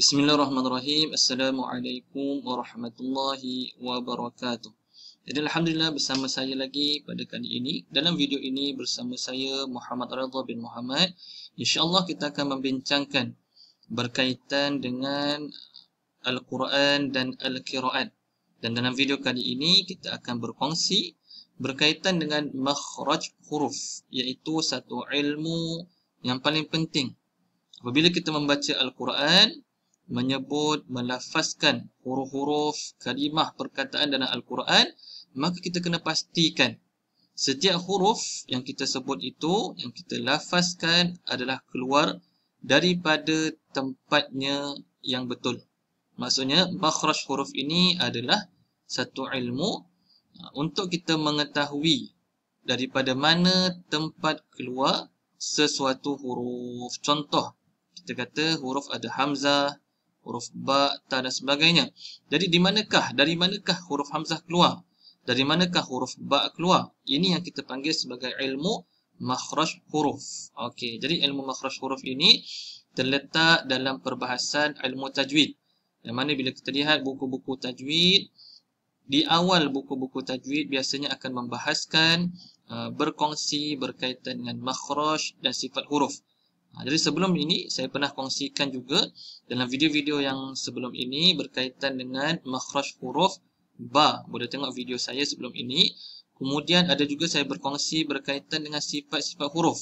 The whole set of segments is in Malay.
Bismillahirrahmanirrahim. Assalamualaikum warahmatullahi wabarakatuh. Jadi alhamdulillah bersama saya lagi pada kali ini. Dalam video ini bersama saya Muhammad Radha bin Muhammad, insya kita akan membincangkan berkaitan dengan Al-Quran dan Al-Qiraat. Dan dalam video kali ini kita akan berkongsi berkaitan dengan makhraj huruf iaitu satu ilmu yang paling penting. Apabila kita membaca Al-Quran, menyebut, melafazkan huruf-huruf, kalimah, perkataan dalam Al-Quran, maka kita kena pastikan setiap huruf yang kita sebut itu, yang kita lafazkan adalah keluar daripada tempatnya yang betul. Maksudnya, makhraj huruf ini adalah satu ilmu ha, untuk kita mengetahui daripada mana tempat keluar sesuatu huruf. Contoh, kita kata huruf ada hamzah, huruf ba, ta dan sebagainya. Jadi di manakah, dari manakah huruf hamzah keluar? Dari manakah huruf ba keluar? Ini yang kita panggil sebagai ilmu makhraj huruf. Okey, jadi ilmu makhraj huruf ini terletak dalam perbahasan ilmu tajwid. Yang mana bila kita lihat buku-buku tajwid, di awal buku-buku tajwid biasanya akan membahaskan uh, berkongsi berkaitan dengan makhraj dan sifat huruf. Ha, jadi sebelum ini saya pernah kongsikan juga dalam video-video yang sebelum ini berkaitan dengan makhraj huruf ba. Boleh tengok video saya sebelum ini. Kemudian ada juga saya berkongsi berkaitan dengan sifat-sifat huruf.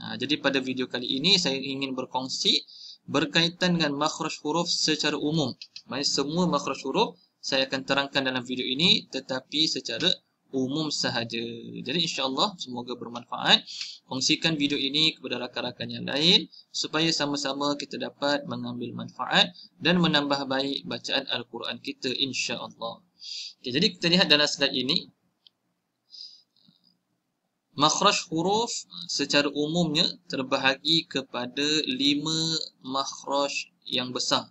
Ha, jadi pada video kali ini saya ingin berkongsi berkaitan dengan makhraj huruf secara umum. Maksud semua makhraj huruf saya akan terangkan dalam video ini tetapi secara umum sahaja. Jadi insyaAllah semoga bermanfaat. Kongsikan video ini kepada rakan-rakan yang lain supaya sama-sama kita dapat mengambil manfaat dan menambah baik bacaan Al-Quran kita insyaAllah. Okay, jadi kita lihat dalam slide ini. Makhraj huruf secara umumnya terbahagi kepada lima makhraj yang besar.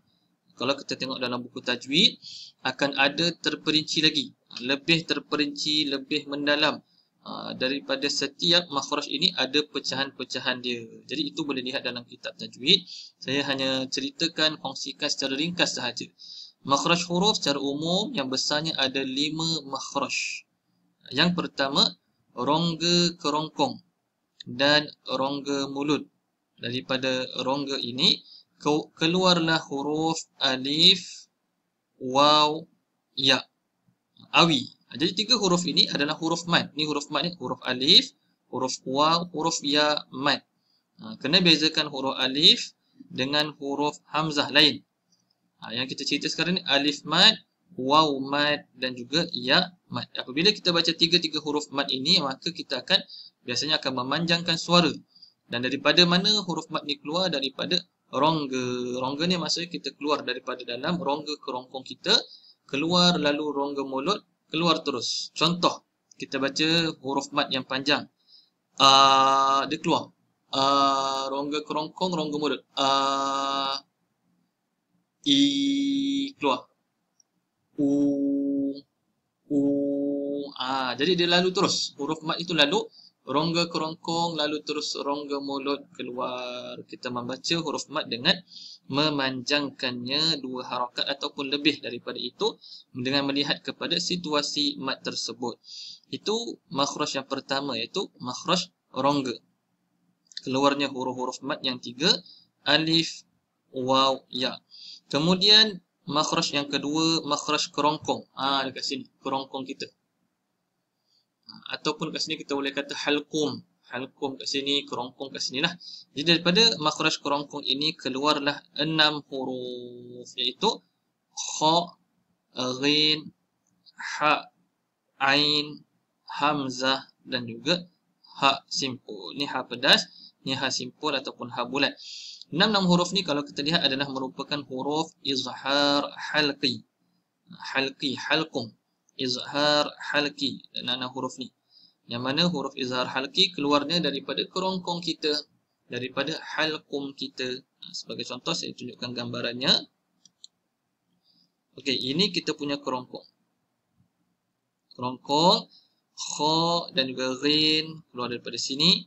Kalau kita tengok dalam buku tajwid, akan ada terperinci lagi lebih terperinci, lebih mendalam ha, daripada setiap makhraj ini ada pecahan-pecahan dia. Jadi itu boleh lihat dalam kitab tajwid. Saya hanya ceritakan, kongsikan secara ringkas sahaja. Makhraj huruf secara umum yang besarnya ada lima makhraj. Yang pertama, rongga kerongkong dan rongga mulut. Daripada rongga ini, keluarlah huruf alif, waw, ya' awi. Ha, jadi tiga huruf ini adalah huruf mat. Ni huruf mat ni huruf alif, huruf waw, huruf ya, mat. Ha, kena bezakan huruf alif dengan huruf hamzah lain. Ha, yang kita cerita sekarang ni alif mat, waw mat dan juga ya mat. Apabila kita baca tiga-tiga huruf mat ini maka kita akan biasanya akan memanjangkan suara. Dan daripada mana huruf mat ni keluar daripada rongga. Rongga ni maksudnya kita keluar daripada dalam rongga kerongkong kita keluar lalu rongga mulut keluar terus contoh kita baca huruf mat yang panjang a uh, dia keluar a uh, rongga kerongkong rongga mulut a uh, i keluar u u a uh, jadi dia lalu terus huruf mat itu lalu rongga kerongkong lalu terus rongga mulut keluar. Kita membaca huruf mat dengan memanjangkannya dua harokat ataupun lebih daripada itu dengan melihat kepada situasi mat tersebut. Itu makhraj yang pertama iaitu makhraj rongga. Keluarnya huruf-huruf mat yang tiga, alif, waw, ya. Kemudian makhraj yang kedua, makhraj kerongkong. Ah ha, dekat sini, kerongkong kita ataupun kat sini kita boleh kata halqum halqum kat sini kerongkong kat sini lah jadi daripada makhraj kerongkong ini keluarlah enam huruf iaitu kha ghin ha ain hamzah dan juga ha simpul ni ha pedas ni ha simpul ataupun ha bulat enam-enam huruf ni kalau kita lihat adalah merupakan huruf izhar halqi halqi halqum izhar halki dan anak huruf ni yang mana huruf izhar halki keluarnya daripada kerongkong kita daripada halkum kita ha, sebagai contoh saya tunjukkan gambarannya Okey, ini kita punya kerongkong kerongkong kho dan juga rin keluar daripada sini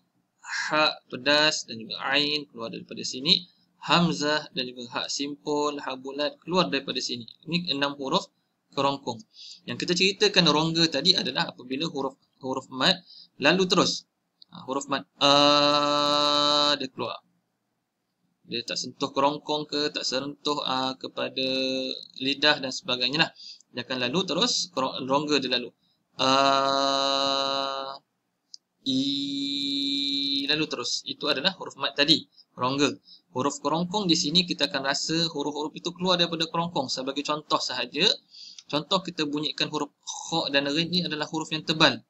ha pedas dan juga ain keluar daripada sini hamzah dan juga ha simpul ha bulat keluar daripada sini ini enam huruf kerongkong. Yang kita ceritakan rongga tadi adalah apabila huruf huruf mat lalu terus. Ha, huruf mat a uh, dia keluar. Dia tak sentuh kerongkong ke, tak sentuh uh, kepada lidah dan sebagainya lah. Dia akan lalu terus, rongga dia lalu. A uh, i lalu terus. Itu adalah huruf mat tadi. Rongga. Huruf kerongkong di sini kita akan rasa huruf-huruf itu keluar daripada kerongkong. Sebagai contoh sahaja, uh, Contoh kita bunyikan huruf khok dan rin ni adalah huruf yang tebal.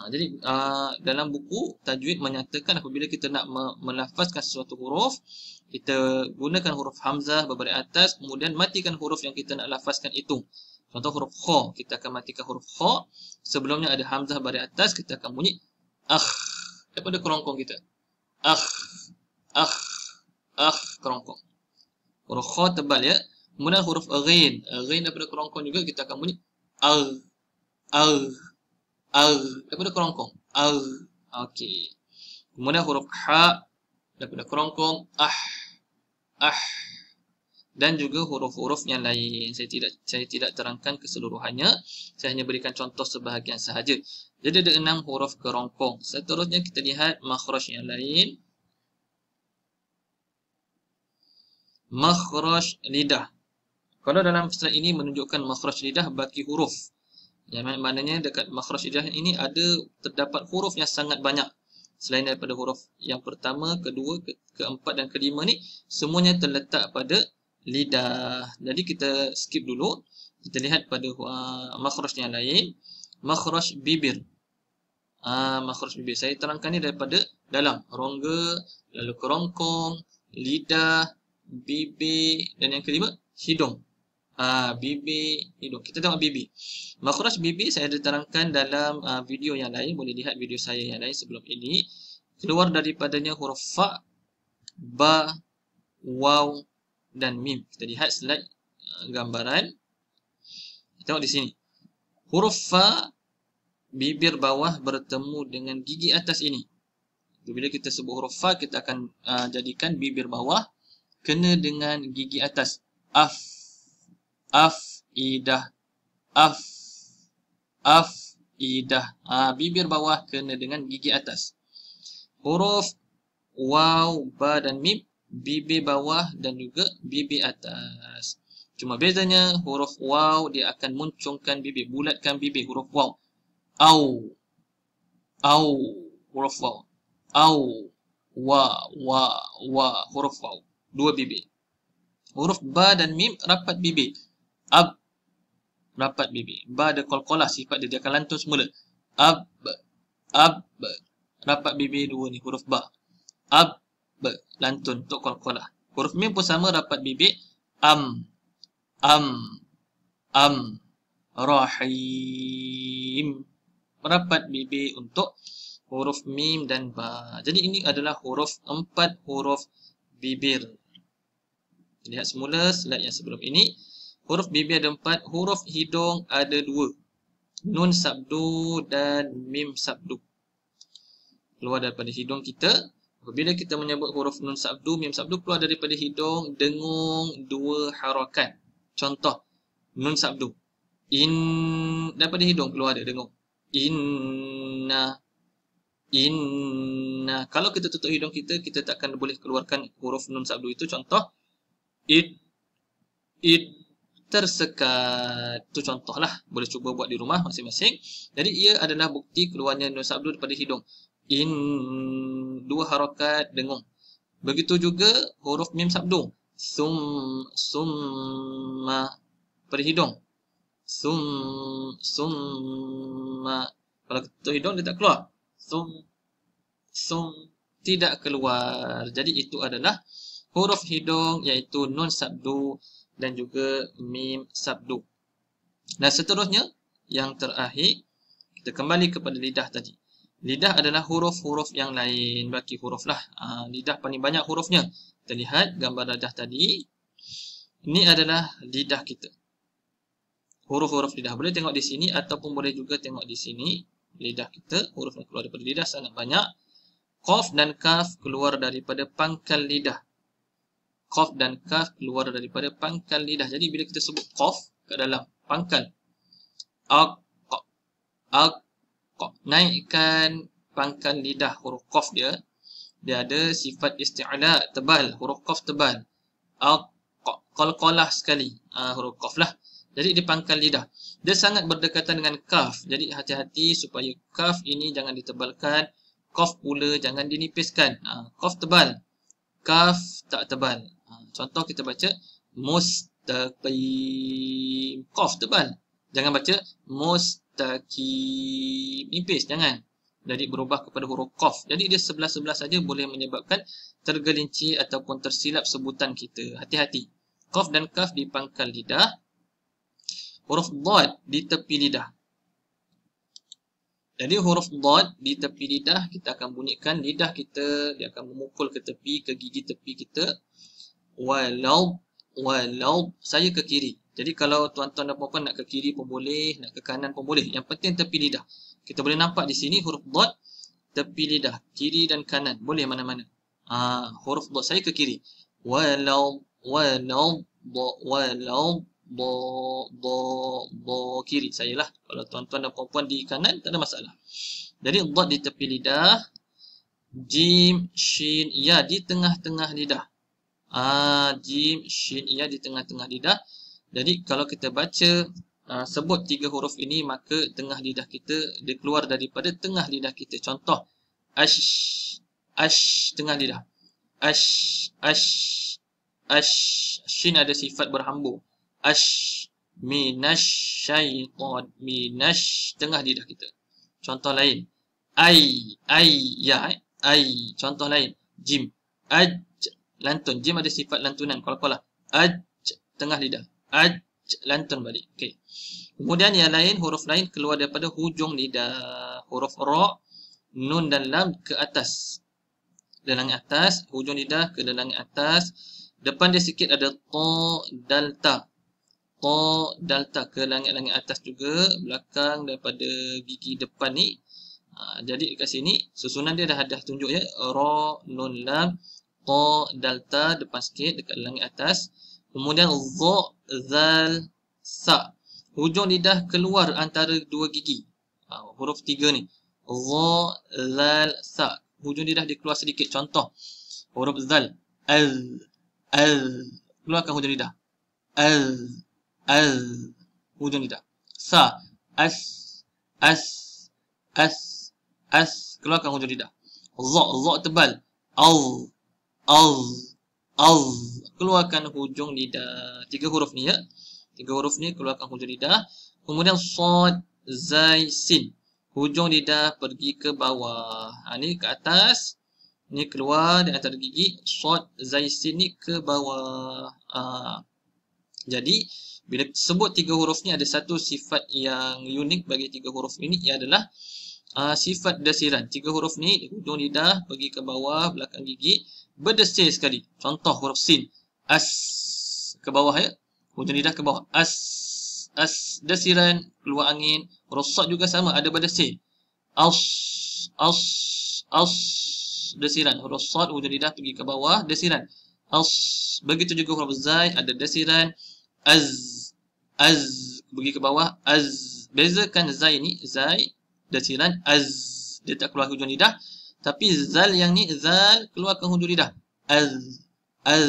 Ha, jadi aa, ah, dalam buku tajwid menyatakan apabila kita nak me melafazkan sesuatu huruf, kita gunakan huruf hamzah berbaris atas kemudian matikan huruf yang kita nak lafazkan itu. Contoh huruf kho, kita akan matikan huruf kho. Sebelumnya ada hamzah berbaris atas, kita akan bunyi akh daripada kerongkong kita. Akh, akh, akh kerongkong. Huruf kho tebal ya. Kemudian huruf Ghin. Ghin daripada kerongkong juga kita akan bunyi Ar. Ar. Ar. Daripada kerongkong. Ar. Okey. Kemudian huruf Ha. Daripada kerongkong. Ah. Ah. Dan juga huruf-huruf yang lain. Saya tidak saya tidak terangkan keseluruhannya. Saya hanya berikan contoh sebahagian sahaja. Jadi ada enam huruf kerongkong. Seterusnya kita lihat makhraj yang lain. Makhraj lidah. Kalau dalam slide ini menunjukkan makhraj lidah bagi huruf. Yang mana maknanya dekat makhraj lidah ini ada terdapat huruf yang sangat banyak. Selain daripada huruf yang pertama, kedua, ke keempat dan kelima ni semuanya terletak pada lidah. Jadi kita skip dulu. Kita lihat pada uh, makhraj yang lain. Makhraj bibir. Ah uh, makhraj bibir. Saya terangkan ni daripada dalam rongga, lalu kerongkong, lidah, bibir dan yang kelima hidung. Ah, bibi hidung. Kita tengok bibi. Makhraj BB saya ada terangkan dalam uh, video yang lain. Boleh lihat video saya yang lain sebelum ini. Keluar daripadanya huruf fa, ba, waw dan mim. Kita lihat slide uh, gambaran. Tengok di sini. Huruf fa bibir bawah bertemu dengan gigi atas ini. Bila kita sebut huruf fa kita akan uh, jadikan bibir bawah kena dengan gigi atas. Af Af-idah. Af. Af-idah. Ha, bibir bawah kena dengan gigi atas. Huruf waw, ba dan mim. Bibir bawah dan juga bibir atas. Cuma bezanya huruf waw dia akan muncungkan bibir. Bulatkan bibir huruf waw. Au. Au. Huruf waw. Au. Wa. Wa. Wa. Huruf waw. Dua bibir. Huruf ba dan mim rapat bibir. Ab rapat bibir. Ba ada kol-kolah sifat dia, dia akan lantun semula. Ab ab rapat bibir dua ni huruf ba. Ab ba lantun untuk kol-kolah. Huruf mim pun sama rapat bibir. Am am am rahim rapat bibir untuk huruf mim dan ba. Jadi ini adalah huruf empat huruf bibir. Lihat semula slide yang sebelum ini. Huruf bibir ada empat, huruf hidung ada dua. Nun sabdu dan mim sabdu. Keluar daripada hidung kita. Bila kita menyebut huruf nun sabdu, mim sabdu keluar daripada hidung, dengung dua harakan. Contoh, nun sabdu. In, daripada hidung keluar ada dengung. Inna. Inna. Kalau kita tutup hidung kita, kita takkan boleh keluarkan huruf nun sabdu itu. Contoh, it, it, tersekat. Itu contohlah. Boleh cuba buat di rumah masing-masing. Jadi, ia adalah bukti keluarnya nun Sabdu daripada hidung. In dua harokat dengung. Begitu juga huruf Mim Sabdu. Sum, summa daripada hidung. Sum, summa. Kalau ketuk hidung, dia tak keluar. Sum, sum. Tidak keluar. Jadi, itu adalah huruf hidung iaitu Nun Sabdu. Sabdu dan juga mim sabdu. Dan seterusnya, yang terakhir, kita kembali kepada lidah tadi. Lidah adalah huruf-huruf yang lain. Bagi huruf lah. Ha, ah, lidah paling banyak hurufnya. Kita lihat gambar lidah tadi. Ini adalah lidah kita. Huruf-huruf lidah. Boleh tengok di sini ataupun boleh juga tengok di sini. Lidah kita, huruf yang keluar daripada lidah sangat banyak. Qaf dan kaf keluar daripada pangkal lidah. Kof dan kaf keluar daripada pangkal lidah. Jadi bila kita sebut kof ke dalam pangkal. Ak, kof. Ak, kof. Naikkan pangkal lidah huruf kof dia. Dia ada sifat isti'ala tebal. Huruf kof tebal. Ak, kof. Kol-kolah sekali uh, huruf kof lah. Jadi dia pangkal lidah. Dia sangat berdekatan dengan kaf. Jadi hati-hati supaya kaf ini jangan ditebalkan. Kof pula jangan dinipiskan. Uh, ah, kof tebal. Kaf tak tebal Ha, contoh kita baca mustaqim. Qaf tebal. Jangan baca mustaqim. Nipis jangan. Jadi berubah kepada huruf qaf. Jadi dia sebelah-sebelah saja boleh menyebabkan tergelincir ataupun tersilap sebutan kita. Hati-hati. Qaf dan kaf di pangkal lidah. Huruf dad di tepi lidah. Jadi huruf dad di tepi lidah kita akan bunyikan lidah kita dia akan memukul ke tepi ke gigi tepi kita walad walad saya ke kiri jadi kalau tuan-tuan dan puan-puan nak ke kiri pun boleh nak ke kanan pun boleh yang penting tepi lidah kita boleh nampak di sini huruf dot tepi lidah kiri dan kanan boleh mana-mana ah huruf dot saya ke kiri walad walad do walad do do do kiri saya lah kalau tuan-tuan dan puan-puan di kanan tak ada masalah jadi dot di tepi lidah jim shin ya di tengah-tengah lidah A, Shin, Ia di tengah-tengah lidah. Jadi kalau kita baca uh, sebut tiga huruf ini maka tengah lidah kita dia keluar daripada tengah lidah kita. Contoh, Ash, Ash, tengah lidah. Ash, Ash, Ash, Shin ada sifat berhambur. Ash, Minash, Shaitan, Minash, tengah lidah kita. Contoh lain, ay, ay, Ya, ay. Contoh lain, Jim, Aj, lantun. Jim ada sifat lantunan. Kuala-kualah. Aj, tengah lidah. Aj, lantun balik. Okay. Kemudian yang lain, huruf lain keluar daripada hujung lidah. Huruf ro, nun dan lam ke atas. Delang atas, hujung lidah ke delang atas. Depan dia sikit ada to, delta. To, delta ke langit-langit atas juga. Belakang daripada gigi depan ni. Ha, jadi kat sini, susunan dia dah dah tunjuk ya. Ro, nun, lam. Ta, Delta, depan sikit, dekat langit atas. Kemudian, Z, Zal, Sa. Hujung lidah keluar antara dua gigi. Ha, huruf tiga ni. Z, Zal, Sa. Hujung lidah dia keluar sedikit. Contoh, huruf Zal. al keluar Keluarkan hujung lidah. al al Hujung lidah. Sa, As, As, As, As. Keluarkan hujung lidah. Z, Z tebal. Az, Al Al Keluarkan hujung lidah Tiga huruf ni ya Tiga huruf ni keluarkan hujung lidah Kemudian Sod Zai Sin Hujung lidah pergi ke bawah ha, Ni ke atas Ni keluar di antara gigi Sod Zai Sin ni ke bawah ha. Jadi Bila sebut tiga huruf ni ada satu sifat yang unik bagi tiga huruf ini Ia adalah Uh, sifat desiran Tiga huruf ni Hujung lidah Pergi ke bawah Belakang gigi berdesir sekali. Contoh huruf sin. As ke bawah ya. Hujan lidah ke bawah. As. As. Desiran. Keluar angin. Huruf juga sama. Ada berdesir. As. As. As. Desiran. Huruf sot. Hujan lidah pergi ke bawah. Desiran. As. Begitu juga huruf zai. Ada desiran. Az. Az. Pergi ke bawah. Az. Bezakan zai ni. Zai. Desiran. Az. Dia tak keluar hujan lidah. Az. Tapi zal yang ni zal keluar ke hujung lidah. Az az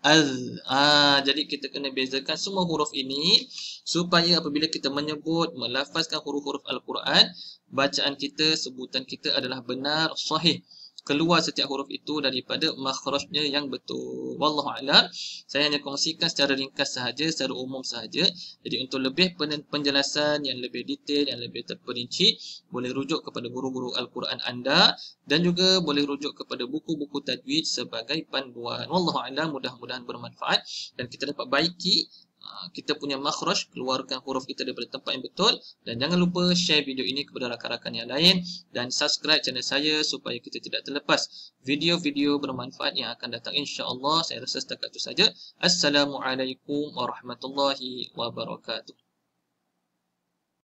az. Ah jadi kita kena bezakan semua huruf ini supaya apabila kita menyebut melafazkan huruf-huruf al-Quran bacaan kita sebutan kita adalah benar sahih keluar setiap huruf itu daripada makhrajnya yang betul. Wallahu a'lam. Saya hanya kongsikan secara ringkas sahaja, secara umum sahaja. Jadi untuk lebih penjelasan yang lebih detail yang lebih terperinci, boleh rujuk kepada guru-guru Al-Quran anda dan juga boleh rujuk kepada buku-buku tajwid sebagai panduan. Wallahu a'lam. Mudah-mudahan bermanfaat dan kita dapat baiki Ah, kita punya makhraj keluarkan huruf kita daripada tempat yang betul dan jangan lupa share video ini kepada rakan-rakan yang lain dan subscribe channel saya supaya kita tidak terlepas video-video bermanfaat yang akan datang insya-Allah saya rasa setakat itu saja assalamualaikum warahmatullahi wabarakatuh